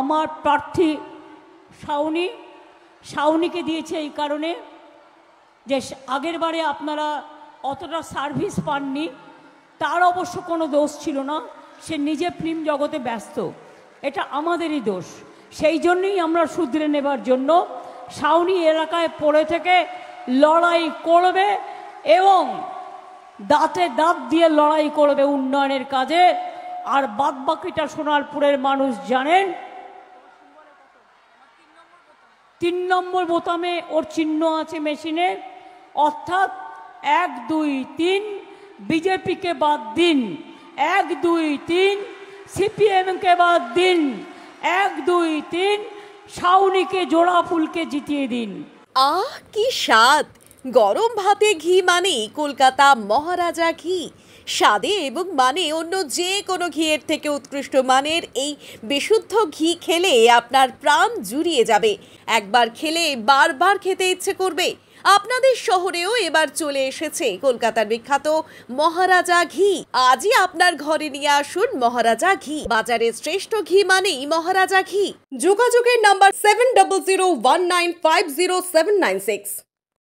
আমার প্রার্থী শাওনি শাওনিকে দিয়েছে এই কারণে যে আগের বারে আপনারা অতটা সার্ভিস পাননি তার অবশ্য কোনো দোষ ছিল না সে নিজে ফিল্ম জগতে ব্যস্ত এটা আমাদেরই দোষ সেই জন্যই আমরা শুধরে নেবার জন্য সাউনি এলাকায় পড়ে থেকে লড়াই করবে এবং দাঁতে দাঁত দিয়ে লড়াই করবে উন্নয়নের কাজে আর বাদবাকিটা সোনারপুরের মানুষ জানেন তিন নম্বর বোতামে ওর চিহ্ন আছে মেশিনে অর্থাৎ এক দুই তিন বিজেপিকে বাদ দিন এক দুই তিন সিপিএমকে বাদ দিন এক দুই তিন শাউনিকে জোড়া ফুলকে জিতিয়ে দিন আহ কি স্বাদ গরম ভাতে ঘি মানেই কলকাতা মহারাজা ঘি স্বাদে এবং মানে অন্য যে কোনো ঘিয়ের থেকে উৎকৃষ্ট মানের এই বিশুদ্ধ ঘি খেলে আপনার প্রাণ জুড়িয়ে যাবে একবার খেলে বারবার খেতে ইচ্ছে করবে আপনাদের শহরেও এবার চলে এসেছে কলকাতার বিখ্যাত মহারাজা ঘি আজই আপনার ঘরে নিয়ে আসুন মহারাজা ঘি বাজারের শ্রেষ্ঠ ঘি মানেই মহারাজা ঘি যোগাযোগের number seven double zero one nine five zero seven nine six